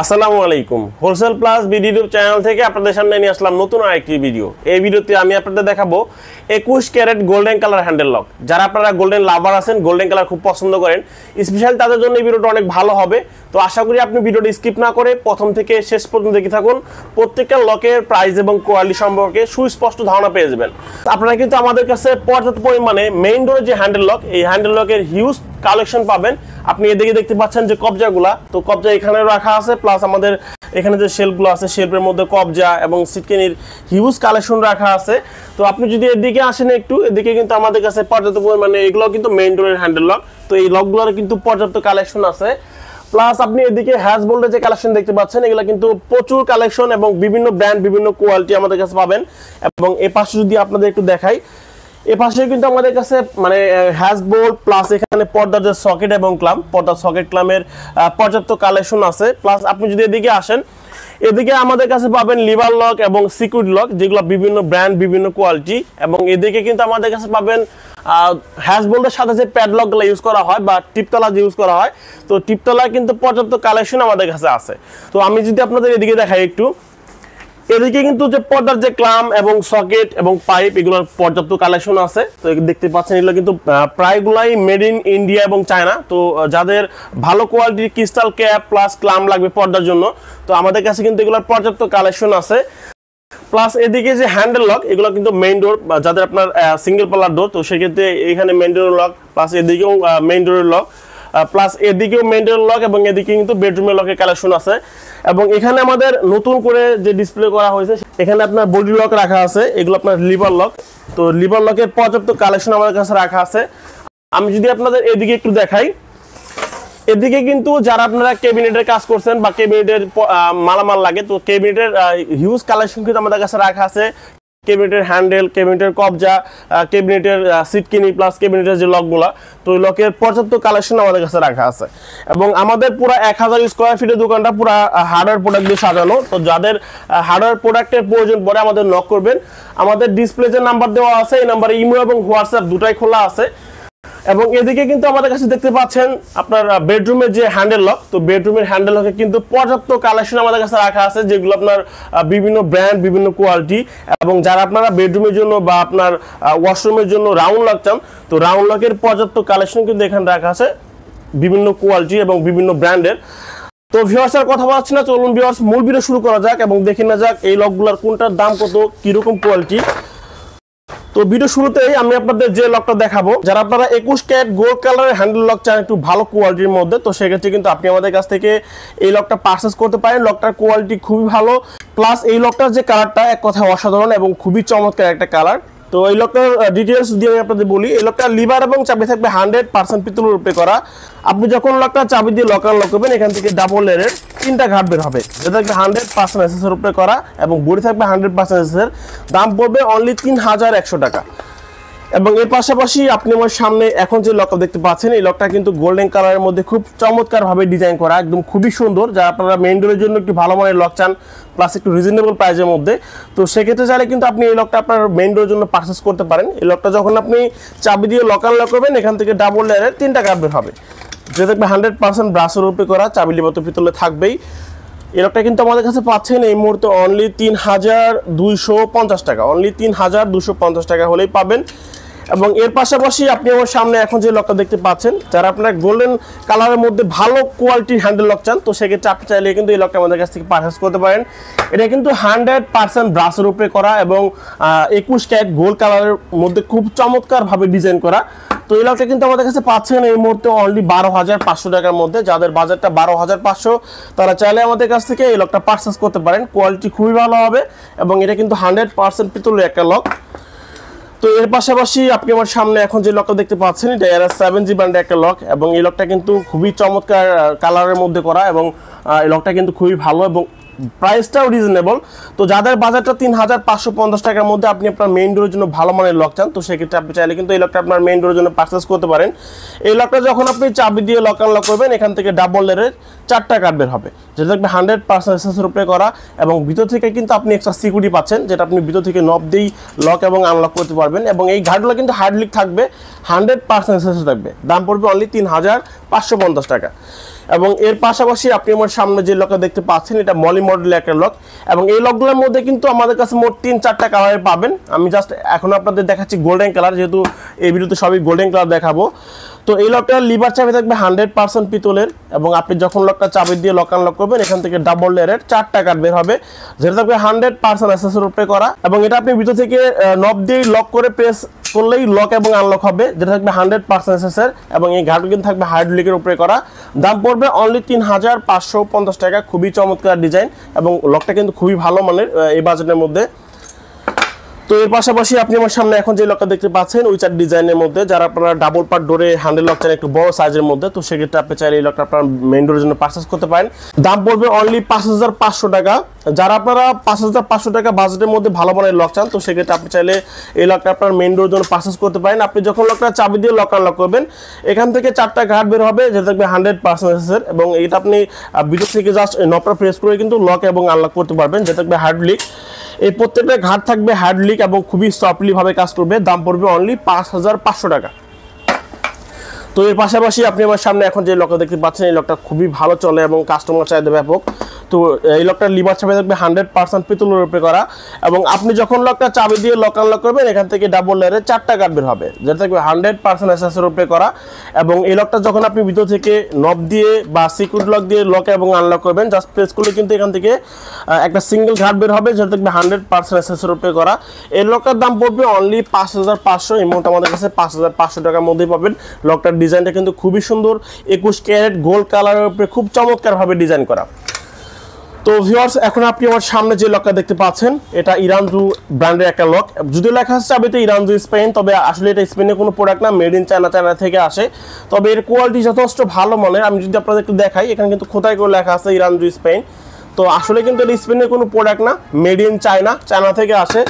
আসসালামু আলাইকুম wholesale plus BD YouTube channel থেকে আপনাদের সামনে নিয়ে আসলাম নতুন আরেকটি ভিডিও এই ভিডিওতে আমি আপনাদের দেখাবো একুশ carat golden colour handle lock যারা আপনারা গোল্ডেন লাভার আছেন গোল্ডেন কালার খুব পছন্দ করেন স্পেশাল তাদের জন্য এই ভিডিওটা অনেক ভালো হবে তো আশা করি আপনি ভিডিওটি স্কিপ না করে প্রথম থেকে শেষ পর্যন্ত দেখে থাকুন প্রত্যেকটা লকের প্রাইস এবং কোয়ালিটি সম্পর্কে সুস্পষ্ট ধারণা পেয়ে যাবেন আপনারা কিন্তু আমাদের কাছে পর্যাপ্ত পরিমাণে মেইন ডোরের যে হ্যান্ডেল লক এই হ্যান্ডেল লকের হিউজ কালেকশন পাবেন আপনি এদিকে দেখতে পাচ্ছেন যে কবজাগুলা তো কবজা এখানে রাখা আছে প্লাস আমাদের এখানে যে শেলফগুলো আছে শেলফের মধ্যে কবজা এবং সিটকেনির হিউজ কালেকশন রাখা আছে তো আপনি যদি এদিকে আসেন একটু এদিকে কিন্তু আমাদের কাছে পর্যাপ্ত মানে এগুলো কিন্তু মেইন ডোরের হ্যান্ডেল লক তো এই লকগুলোর কিন্তু পর্যাপ্ত কালেকশন আছে প্লাস আপনি এদিকে হ্যাজ বোল্ডের যে কালেকশন দেখতে পাচ্ছেন এগুলো কিন্তু প্রচুর কালেকশন এবং বিভিন্ন ব্র্যান্ড বিভিন্ন কোয়ালিটি আমাদের কাছে পাবেন এবং এ পাশে যদি আপনাদের একটু দেখাই এ পাশে কিন্তু আমাদের কাছে মানে হ্যাসবোর্ড প্লাস এখানে পর্দার যে সকেট এবং ক্লাম পর্দার সকেট ক্লামের পর্যাপ্ত কালেকশন আছে প্লাস আপনি যদি এদিকে আসেন এদিকে আমাদের কাছে পাবেন লিভার লক এবং সিকিউর লক যেগুলো বিভিন্ন ব্র্যান্ড বিভিন্ন কোয়ালিটি এবং এদিকে কিন্তু আমাদের কাছে পাবেন হ্যাসবোল্ডের সাথে যে প্যাডলকগুলো ইউজ করা হয় বা টিপতলা ইউজ করা হয় তো টিপতলায় কিন্তু পর্যাপ্ত কালেকশন আমাদের কাছে আছে তো আমি যদি আপনাদের এদিকে দেখাই একটু এদিকে কিন্তু যে পর্দার যে ক্লাম এবং সকেট এবং পাইপ এগুলোর পর্যাপ্ত কালেকশন আছে তো দেখতে পাচ্ছেন এগুলো কিন্তু প্রায়গুলাই মেড ইন ইন্ডিয়া এবং চায়না তো যাদের ভালো কোয়ালিটির ক্রিস্টাল ক্যাপ প্লাস ক্লাম লাগবে পর্দার জন্য তো আমাদের কাছে কিন্তু এগুলোর পর্যাপ্ত কালেকশন আছে প্লাস এদিকে যে হ্যান্ডেল লক এগুলো কিন্তু মেইন ডোর যাদের আপনার সিঙ্গেল পালার ডোর তো সেক্ষেত্রে এখানে মেইন ডোর লক প্লাস এদিকেও মেইন ডোরের লক প্লাস এদিকেও মেন্টেন লক এবং এদিকে কিন্তু বেডরুমের লকের কালেকশন আছে এবং এখানে আমাদের নতুন করে যে ডিসপ্লে করা হয়েছে এখানে আপনার বডি লক রাখা আছে এগুলো আপনার লিভার লক তো লিভার লকের পর্যাপ্ত কালেকশন আমাদের কাছে রাখা আছে আমি যদি আপনাদের এদিকে একটু দেখাই এদিকে কিন্তু যারা আপনারা ক্যাবিনেটের কাজ করছেন বা ক্যাবিনেটের মালামাল লাগে তো ক্যাবিনেটের হিউজ কালেকশন কিন্তু আমাদের কাছে রাখা আছে ক্যাবিনেটের হ্যান্ডেল ক্যাবিনেটের কবজা ক্যাবিনেটের সিটকিনি প্লাস ক্যাবিনেটের যে লকগুলো তো ওই লকের পর্যাপ্ত কালেকশন আমাদের কাছে রাখা আছে এবং আমাদের পুরো এক হাজার স্কোয়ার ফিটের দোকানটা পুরো হার্ডওয়্যার প্রোডাক্ট দিয়ে সাজানো তো যাদের হার্ডওয়্যার প্রোডাক্টের প্রয়োজন পড়ে আমাদের নক করবেন আমাদের ডিসপ্লে যে নাম্বার দেওয়া আছে এই নাম্বারে ইমো এবং হোয়াটসঅ্যাপ দুটাই খোলা আছে এবং এদিকে কিন্তু আমাদের কাছে দেখতে পাচ্ছেন আপনার বেডরুমের যে হ্যান্ডেল লক তো বেডরুমের হ্যান্ডেল লকে কিন্তু পর্যাপ্ত কালেকশন আমাদের কাছে রাখা আছে যেগুলো আপনার বিভিন্ন ব্র্যান্ড বিভিন্ন কোয়ালিটি এবং যারা আপনারা বেডরুমের জন্য বা আপনার ওয়াশরুমের জন্য রাউন্ড লক চান তো রাউন্ড লকের পর্যাপ্ত কালেকশন কিন্তু এখানে রাখা আছে বিভিন্ন কোয়ালিটি এবং বিভিন্ন ব্র্যান্ডের তো ভিওয়ার্স আর কথা বলাচ্ছি না চলুন ভিওয়ার্স মূল ভিডিও শুরু করা যাক এবং দেখে না যাক এই লকগুলোর কোনটার দাম কত কীরকম কোয়ালিটি তো ভিডিও শুরুতেই আমি আপনাদের যে লকটা দেখাবো যারা আপনারা একুশ ক্যাট গোল্ড কালারের হ্যান্ডেল লক চান একটু ভালো কোয়ালিটির মধ্যে তো সেক্ষেত্রে কিন্তু আপনি আমাদের কাছ থেকে এই লকটা পারচেস করতে পারেন লকটার কোয়ালিটি খুবই ভালো প্লাস এই লকটার যে কালারটা এক কথা অসাধারণ এবং খুবই চমৎকার একটা কালার তো এই লকটার ডিটেলস দিয়ে আপনাদের বলি এই লোকটা লিভার এবং চাবি থাকবে হান্ড্রেড পার্সেন্ট পিতল রূপে করা আপনি যখন লোকটা চাবি দিয়ে লক আনলক করবেন এখান থেকে ডাবল এর তিনটা ঘাট বের হবে যেটা থাকবে হান্ড্রেড পার্সেন্ট এসেসের উপরে করা এবং বড়ি থাকবে হান্ড্রেড পার্সেন্ট এসেসের দাম পড়বে অনলি তিন হাজার একশো টাকা এবং এর পাশাপাশি আপনি আমার সামনে এখন যে লকটা দেখতে পাচ্ছেন এই লকটা কিন্তু গোল্ডেন কালারের মধ্যে খুব চমৎকারভাবে ডিজাইন করা একদম খুবই সুন্দর যা আপনারা মেইন ডোরের জন্য একটু ভালো মানের লক চান প্লাস একটু রিজনেবল প্রাইজের মধ্যে তো সেক্ষেত্রে চাইলে কিন্তু আপনি এই লকটা আপনার মেইন ডোরের জন্য পারচেস করতে পারেন এই লকটা যখন আপনি চাবি দিয়ে লক আনলক করবেন এখান থেকে ডাবল লেয়ারের তিনটা কার্ড বের হবে যে দেখবে হান্ড্রেড পার্সেন্ট ব্রাশের উপরে করা চাবি লিপত পিতলে থাকবেই এই লকটা কিন্তু আমাদের কাছে পাচ্ছেন এই মুহূর্তে অনলি তিন হাজার দুইশো পঞ্চাশ টাকা অনলি তিন হাজার দুশো পঞ্চাশ টাকা হলেই পাবেন এবং এর পাশাপাশি আপনি আমার সামনে এখন যে লকটা দেখতে পাচ্ছেন যারা আপনার গোল্ডেন কালারের মধ্যে ভালো কোয়ালিটির হ্যান্ডেল লক চান তো সেক্ষেত্রে আপনি চাইলে কিন্তু এই লকটা আমাদের কাছ থেকে পারচেস করতে পারেন এটা কিন্তু হান্ড্রেড পার্সেন্ট ব্রাশের উপরে করা এবং একুশ ক্যারেট গোল্ড কালারের মধ্যে খুব চমৎকারভাবে ডিজাইন করা তো এই লকটা কিন্তু আমাদের কাছে পাচ্ছেন এই মুহূর্তে অনলি বারো হাজার পাঁচশো টাকার মধ্যে যাদের বাজারটা বারো হাজার পাঁচশো তারা চাইলে আমাদের কাছ থেকে এই লকটা পারচেস করতে পারেন কোয়ালিটি খুবই ভালো হবে এবং এটা কিন্তু হান্ড্রেড পার্সেন্ট পিতলের একটা লক তো এর পাশাপাশি আপনি আমার সামনে এখন যে লকটা দেখতে পাচ্ছেন এটা এরা সেভেন জি ব্র্যান্ডের একটা লক এবং এই লকটা কিন্তু খুবই চমৎকার কালারের মধ্যে করা এবং এই লকটা কিন্তু খুবই ভালো এবং প্রাইসটাও রিজনেবল তো যাদের বাজারটা তিন হাজার পাঁচশো পঞ্চাশ টাকার মধ্যে আপনি আপনার মেইন ডোরের জন্য ভালো মানের লক চান তো সেক্ষেত্রে আপনি চাইলে কিন্তু এই লকটা আপনার মেইন ডোরের জন্য পারচেস করতে পারেন এই লকটা যখন আপনি চাবি দিয়ে লক আনলক করবেন এখান থেকে ডাবল লেয়ারের চারটা কার্ড বের হবে যেটা থাকবে হান্ড্রেড পার্সেন্ট এসেসের উপরে করা এবং ভিতর থেকে কিন্তু আপনি এক্সট্রা সিকিউরিটি পাচ্ছেন যেটা আপনি ভিতর থেকে নব দিয়েই লক এবং আনলক করতে পারবেন এবং এই ঘাটগুলো কিন্তু হার্ড লিক থাকবে হান্ড্রেড পার্সেন্ট থাকবে দাম পড়বে অনলি তিন হাজার পাঁচশো পঞ্চাশ টাকা এবং এর পাশাপাশি আপনি আমার সামনে যে লকটা দেখতে পাচ্ছেন এটা মলি মডেলের একটা লক এবং এই লকগুলোর মধ্যে কিন্তু আমাদের কাছে মোট তিন চারটা কালারে পাবেন আমি জাস্ট এখন আপনাদের দেখাচ্ছি গোল্ডেন কালার যেহেতু এই ভিডিওতে সবই গোল্ডেন কালার দেখাবো তো এই লকটা লিভার চাবি থাকবে হান্ড্রেড পার্সেন্ট পিতলের এবং আপনি যখন লকটা চাবি দিয়ে লক আনলক করবেন এখান থেকে ডাবল লেয়ারের চার টাকার বের হবে যেটা থাকবে হান্ড্রেড পার্সেন্ট অ্যাসেসের উপরে করা এবং এটা আপনি ভিতর থেকে নব দিয়ে লক করে প্রেস করলেই লক এবং আনলক হবে যেটা থাকবে হান্ড্রেড পার্সেন্ট এসেসের এবং এই কিন্তু থাকবে হাইড্রোলিকের উপরে করা দাম পড়বে অনলি তিন হাজার পাঁচশো পঞ্চাশ টাকা খুবই চমৎকার ডিজাইন এবং লকটা কিন্তু খুবই ভালো মানের এই বাজেটের মধ্যে তো এর পাশাপাশি আপনি আমার সামনে এখন যে লকটা দেখতে পাচ্ছেন ওই চার ডিজাইনের মধ্যে যারা আপনারা ডাবল পার্ট ডোরে হ্যান্ডেল লক চান একটু বড় সাইজের মধ্যে তো সেক্ষেত্রে আপনি চাইলে এই লকটা আপনার মেইন ডোরের জন্য পার্চেস করতে পারেন দাম পড়বে অনলি পাঁচ হাজার পাঁচশো টাকা যারা আপনারা পাঁচ হাজার পাঁচশো টাকা বাজেটের মধ্যে ভালো মানের লক চান তো সেক্ষেত্রে আপনি চাইলে এই লকটা আপনার মেন ডোরের জন্য পারচেস করতে পারেন আপনি যখন লকটা চাবি দিয়ে লক আনলক করবেন এখান থেকে চারটা ঘাট বের হবে যেটা থাকবে হান্ড্রেড পার্সেন্টের এবং এটা আপনি বিদেশ থেকে জাস্ট নপরা প্রেস করে কিন্তু লক এবং আনলক করতে পারবেন যেটা থাকবে হার্ড লিক এই প্রত্যেকটা ঘাট থাকবে হ্যান্ডলিক এবং খুবই সফটলিভাবে কাজ করবে দাম পড়বে অনলি পাঁচ হাজার পাঁচশো টাকা তো এর পাশাপাশি আপনি আমার সামনে এখন যে লকটা দেখতে পাচ্ছেন এই লকটা খুবই ভালো চলে এবং কাস্টমার চাহিদা ব্যাপক তো এই লকটার লিভার চাপে থাকবে হান্ড্রেড পার্সেন্ট পিতলের উপরে করা এবং আপনি যখন লকটা চাবি দিয়ে লক আনলক করবেন এখান থেকে ডাবল লেয়ারে চারটা কাঠ বের হবে যেটা থাকবে হান্ড্রেড পার্সেন্ট অ্যাসেসের রূপে করা এবং এই লকটা যখন আপনি ভিতর থেকে নব দিয়ে বা সিকিউর লক দিয়ে লক এবং আনলক করবেন জাস্ট প্রেস করলে কিন্তু এখান থেকে একটা সিঙ্গেল ঘাট বের হবে যেটা থাকবে হান্ড্রেড পার্সেন্ট অ্যাসেসের উপরে করা এই লকটার দাম পড়বে অনলি পাঁচ হাজার পাঁচশো এমাউন্ট আমাদের কাছে পাঁচ হাজার পাঁচশো টাকার মধ্যেই পাবেন লকটার ডিজাইনটা কিন্তু খুবই সুন্দর একুশ ক্যারেট গোল্ড কালারের উপরে খুব চমৎকারভাবে ডিজাইন করা তো ভিউয়ার্স এখন আপনি আমার সামনে যে লকটা দেখতে পাচ্ছেন এটা ইরানজু ব্র্যান্ডের একটা লক যদি লেখা আছে তো ইরানজু স্পেন তবে আসলে এটা স্পেনের কোনো প্রোডাক্ট না মেড ইন চায়না চায়না থেকে আসে তবে এর কোয়ালিটি যথেষ্ট ভালো মানের আমি যদি আপনাদের একটু দেখাই এখানে কিন্তু খোদাই করে লেখা আছে ইরানজু স্পেন তো আসলে কিন্তু এটা স্পেনের কোনো প্রোডাক্ট না মেড ইন চায়না চায়না থেকে আসে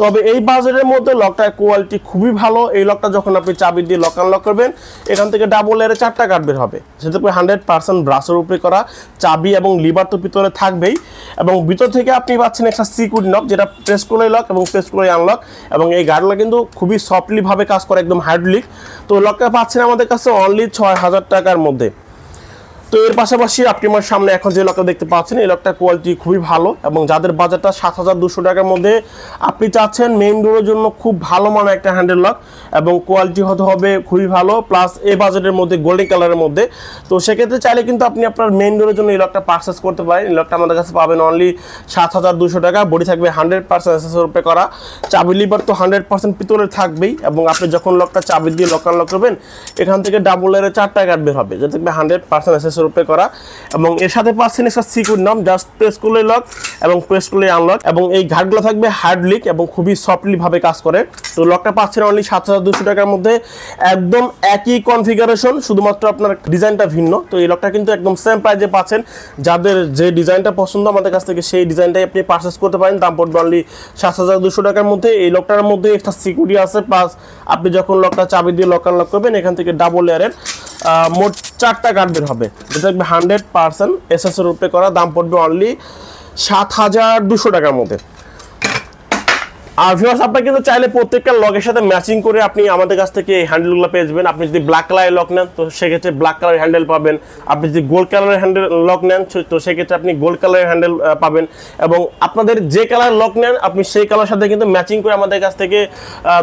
তবে এই বাজেটের মধ্যে লকটার কোয়ালিটি খুবই ভালো এই লকটা যখন আপনি চাবি দিয়ে লক আনলক করবেন এখান থেকে ডাবল এর চারটা কাঠ বের হবে সেটা হান্ড্রেড পার্সেন্ট ব্রাশের উপরে করা চাবি এবং লিভার তো ভিতরে থাকবেই এবং ভিতর থেকে আপনি পাচ্ছেন একটা সিকিউর লক যেটা প্রেস করে লক এবং প্রেস করে আনলক এবং এই গাড়িটা কিন্তু খুবই সফটলিভাবে কাজ করে একদম হাইড্রোলিক তো লকটা পাচ্ছেন আমাদের কাছে অনলি ছয় হাজার টাকার মধ্যে তো এর পাশাপাশি আপনি আমার সামনে এখন যে লকটা দেখতে পাচ্ছেন এই লকটার কোয়ালিটি খুবই ভালো এবং যাদের বাজারটা সাত হাজার দুশো টাকার মধ্যে আপনি চাচ্ছেন মেইন ডোরের জন্য খুব ভালো মানের একটা হ্যান্ডেল লক এবং কোয়ালিটি হতে হবে খুবই ভালো প্লাস এ বাজেটের মধ্যে গোল্ডেন কালারের মধ্যে তো সেক্ষেত্রে চাইলে কিন্তু আপনি আপনার মেইন ডোরের জন্য এই লকটা পার্সেস করতে পারেন এই লকটা আমাদের কাছে পাবেন অনলি সাত হাজার দুশো টাকা বডি থাকবে হান্ড্রেড পার্সেন্ট রূপে করা চাবি লিভার তো হান্ড্রেড পার্সেন্ট পিতলের থাকবেই এবং আপনি যখন লকটা চাবি দিয়ে লক করবেন এখান থেকে ডাবল এর চারটা টাকা বের হবে যেটা থাকবে হান্ড্রেড পার্সেন্ট গ্লাসের করা এবং এর সাথে পাচ্ছেন একটা সিকিউর নাম জাস্ট প্রেস করলে লক এবং প্রেস করলে আনলক এবং এই ঘাটগুলো থাকবে হার্ড লিক এবং খুবই সফটলিভাবে কাজ করে তো লকটা পাচ্ছেন অনলি সাত হাজার দুশো টাকার মধ্যে একদম একই কনফিগারেশন শুধুমাত্র আপনার ডিজাইনটা ভিন্ন তো এই লকটা কিন্তু একদম সেম প্রাইজে পাচ্ছেন যাদের যে ডিজাইনটা পছন্দ আমাদের কাছ থেকে সেই ডিজাইনটাই আপনি পারচেস করতে পারেন দাম পড়বে অনলি সাত হাজার দুশো টাকার মধ্যে এই লকটার মধ্যে একটা সিকিউরিটি আছে প্লাস আপনি যখন লকটা চাবি দিয়ে লক আনলক করবেন এখান থেকে ডাবল এয়ারের মোট চারটা কার্ড বের হবে যেটা হান্ড্রেড পার্সেন্ট এসএসের রূপে করা দাম পড়বে অনলি সাত হাজার দুশো টাকার মধ্যে আর ভিউয়ার্স আপনি কিন্তু চাইলে প্রত্যেকটা লগের সাথে ম্যাচিং করে আপনি আমাদের কাছ থেকে এই হ্যান্ডেলগুলো পেয়ে যাবেন আপনি যদি ব্ল্যাক কালারের লক নেন তো সেক্ষেত্রে ব্ল্যাক কালারের হ্যান্ডেল পাবেন আপনি যদি গোল্ড কালারের হ্যান্ডেল লক নেন তো সেক্ষেত্রে আপনি গোল্ড কালারের হ্যান্ডেল পাবেন এবং আপনাদের যে কালার লক নেন আপনি সেই কালার সাথে কিন্তু ম্যাচিং করে আমাদের কাছ থেকে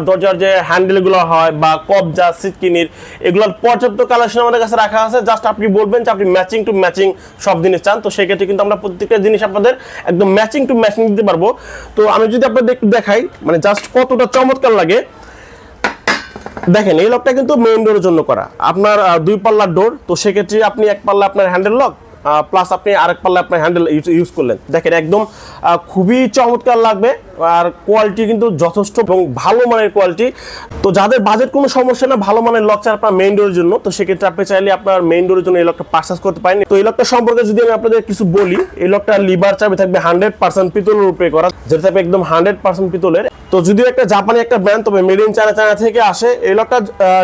দরজার যে হ্যান্ডেলগুলো হয় বা কবজা সিটকিনির এগুলোর পর্যাপ্ত কালেকশন আমাদের কাছে রাখা আছে জাস্ট আপনি বলবেন যে আপনি ম্যাচিং টু ম্যাচিং সব জিনিস চান তো সেক্ষেত্রে কিন্তু আমরা প্রত্যেকটা জিনিস আপনাদের একদম ম্যাচিং টু ম্যাচিং দিতে পারবো তো আমি যদি আপনাদের একটু দেখাই মানে জাস্ট কতটা চমৎকার লাগে দেখেন এই লকটা কিন্তু মেইন ডোরের জন্য করা আপনার দুই পাল্লার ডোর তো সেক্ষেত্রে আপনি এক পাল্লা আপনার হ্যান্ডেল লক প্লাস আপনি আরেক পাল্লা আপনার হ্যান্ডেল ইউজ করলেন দেখেন একদম খুবই চমৎকার লাগবে আর কোয়ালিটি কিন্তু যথেষ্ট এবং ভালো মানের কোয়ালিটি তো যাদের বাজেট কোনো সমস্যা না ভালো মানের লক চান আপনার মেইন ডোরের জন্য তো সেক্ষেত্রে আপনি চাইলে আপনার মেইন ডোরের জন্য এই লকটা পার্সেস করতে পারেন তো এই লকটা সম্পর্কে যদি আমি আপনাদের কিছু বলি এই লকটা লিভার চাবি থাকবে হান্ড্রেড পার্সেন্ট পিতল রূপে করা যেটা থাকবে একদম হান্ড্রেড পার্সেন্ট পিতলের তো যদিও একটা জাপানি একটা ব্র্যান্ড তবে মেড ইন চায়না চায়না থেকে আসে এই লকটা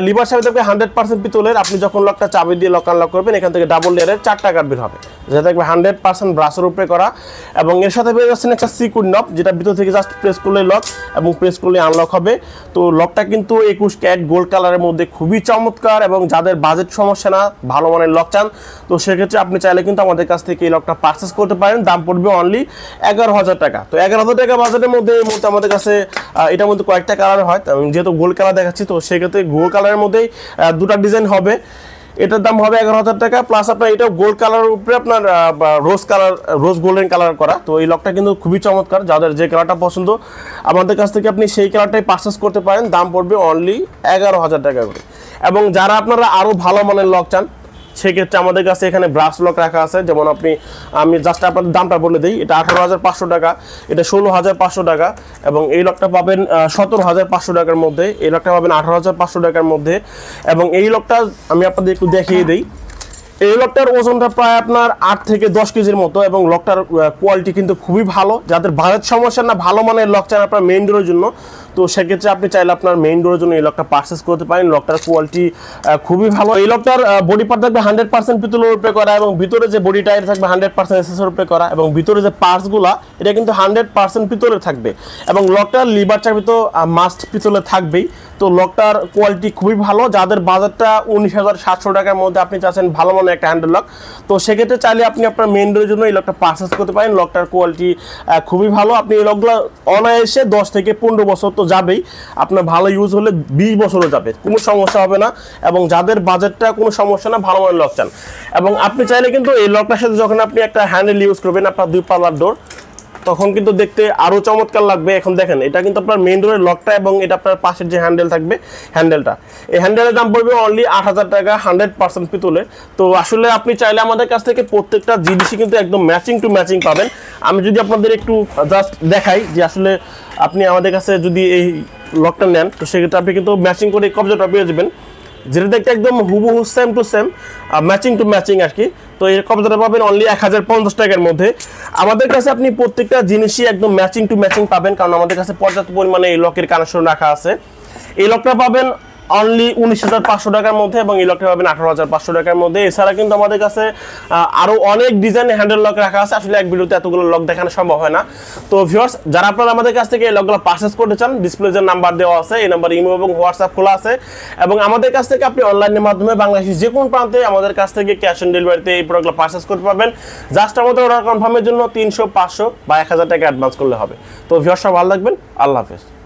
লিভার চাবি থাকবে হান্ড্রেড পার্সেন্ট পিতলের আপনি যখন লকটা চাবি দিয়ে লক আনলক করবেন এখান থেকে ডাবল লেয়ারের চার টাকার বের হবে যেটা থাকবে হান্ড্রেড পার্সেন্ট ব্রাশের উপরে করা এবং এর সাথে পেয়ে যাচ্ছেন একটা সিকুড নব যেটা ভিতর থেকে জাস্ট প্রেস করলে লক এবং প্রেস করলে আনলক হবে তো লকটা কিন্তু একুশ ক্যাট গোল্ড কালারের মধ্যে খুবই চমৎকার এবং যাদের বাজেট সমস্যা না ভালো মানের লক চান তো সেক্ষেত্রে আপনি চাইলে কিন্তু আমাদের কাছ থেকে এই লকটা পারচেস করতে পারেন দাম পড়বে অনলি এগারো হাজার টাকা তো এগারো হাজার টাকা বাজেটের মধ্যে এই মুহূর্তে আমাদের কাছে এটার মধ্যে কয়েকটা কালার হয় যেহেতু গোল্ড কালার দেখাচ্ছি তো সেক্ষেত্রে গোল্ড কালারের মধ্যেই দুটা ডিজাইন হবে এটার দাম হবে এগারো হাজার টাকা প্লাস আপনার এটা গোল্ড কালার উপরে আপনার rose colour rose golden colour করা তো এই লকটা কিন্তু খুবই চমৎকার যাদের যে কালারটা পছন্দ আমাদের কাছ থেকে আপনি সেই কালারটাই পারচেস করতে পারেন দাম পড়বে অনলি এগারো হাজার টাকা করে এবং যারা আপনারা আরও ভালো মানের লক চান সেক্ষেত্রে আমাদের কাছে এখানে ব্রাশ লক রাখা আছে যেমন আপনি আমি জাস্ট আপনার দামটা বলে দিই এটা আঠারো হাজার পাঁচশো টাকা এটা ষোলো হাজার পাঁচশো টাকা এবং এই লকটা পাবেন সতেরো হাজার পাঁচশো টাকার মধ্যে এই লকটা পাবেন আঠারো হাজার পাঁচশো টাকার মধ্যে এবং এই লকটা আমি আপনাদের একটু দেখিয়ে দিই এই লকটার ওজনটা প্রায় আপনার আট থেকে দশ কেজির মতো এবং লকটার কোয়ালিটি কিন্তু খুবই ভালো যাদের বাজেট সমস্যা না ভালো মানের লক চান আপনার মেইন ডোরের জন্য তো সেক্ষেত্রে আপনি চাইলে আপনার মেইন ডোরের জন্য এই লকটা পার্সেস করতে পারেন লকটার কোয়ালিটি খুবই ভালো এই লকটার বডি পার্ট থাকবে হান্ড্রেড পার্সেন্ট পিতলের উপরে করা এবং ভিতরে যে বডি টায়ার থাকবে হান্ড্রেড পার্সেন্ট এসেসের উপরে করা এবং ভিতরে যে পার্সগুলা এটা কিন্তু হান্ড্রেড পার্সেন্ট পিতলের থাকবে এবং লকটার লিভার চাকরি তো মাস্ট পিতলে থাকবেই তো লকটার কোয়ালিটি খুবই ভালো যাদের বাজারটা উনিশ হাজার সাতশো টাকার মধ্যে আপনি চাচ্ছেন ভালো মনে একটা হ্যান্ডেল লক তো সেক্ষেত্রে চাইলে আপনি আপনার মেন ডোরের জন্য এই লকটা পার্সেস করতে পারেন লকটার কোয়ালিটি খুবই ভালো আপনি এই লকগুলো অনায়াসে দশ থেকে পনেরো বছর তো তো যাবেই আপনার ভালো ইউজ হলে বিশ বছরও যাবে কোনো সমস্যা হবে না এবং যাদের বাজেটটা কোনো সমস্যা না ভালো মানের লক চান এবং আপনি চাইলে কিন্তু এই লকটার সাথে যখন আপনি একটা হ্যান্ডেল ইউজ করবেন আপনার দুই পার্লার ডোর তখন কিন্তু দেখতে আরও চমৎকার লাগবে এখন দেখেন এটা কিন্তু আপনার মেইন ডোরের লকটা এবং এটা আপনার পাশের যে হ্যান্ডেল থাকবে হ্যান্ডেলটা এই হ্যান্ডেলের দাম পড়বে অনলি আট হাজার টাকা হান্ড্রেড পার্সেন্ট পিতলে তো আসলে আপনি চাইলে আমাদের কাছ থেকে প্রত্যেকটা জিনিসই কিন্তু একদম ম্যাচিং টু ম্যাচিং পাবেন আমি যদি আপনাদের একটু জাস্ট দেখাই যে আসলে আপনি আমাদের কাছে যদি এই লকটা নেন তো সেক্ষেত্রে আপনি কিন্তু ম্যাচিং করে কবজাটা পেয়ে যাবেন যেটা দেখতে একদম হুবহু same to same matching to matching আর কি তো এই কবজাটা পাবেন অনলি এক হাজার পঞ্চাশ টাকার মধ্যে আমাদের কাছে আপনি প্রত্যেকটা জিনিসই একদম ম্যাচিং টু ম্যাচিং পাবেন কারণ আমাদের কাছে পর্যাপ্ত পরিমাণে এই লকের কানেকশন রাখা আছে এই লকটা পাবেন অনলি উনিশ হাজার পাঁচশো টাকার মধ্যে এবং এই লকটা পাবেন আঠারো হাজার পাঁচশো টাকার মধ্যে এছাড়া কিন্তু আমাদের কাছে আরও অনেক ডিজাইন হ্যান্ডেল লক রাখা আছে আসলে এক ভিডিওতে এতগুলো লক দেখানো সম্ভব হয় না তো ভিউর্স যারা আপনারা আমাদের কাছ থেকে এই লকগুলো পারচেস করতে চান ডিসপ্লে যে নাম্বার দেওয়া আছে এই নাম্বার ইমো এবং হোয়াটসঅ্যাপ খোলা আছে এবং আমাদের কাছ থেকে আপনি অনলাইনের মাধ্যমে বাংলাদেশের যে কোনো প্রান্তে আমাদের কাছ থেকে ক্যাশ অন ডেলিভারিতে এই প্রোডাক্টগুলো পারচেস করতে পারবেন জাস্ট আমাদের অর্ডার কনফার্মের জন্য তিনশো পাঁচশো বা এক হাজার টাকা অ্যাডভান্স করলে হবে তো সব ভালো লাগবেন আল্লাহ হাফেজ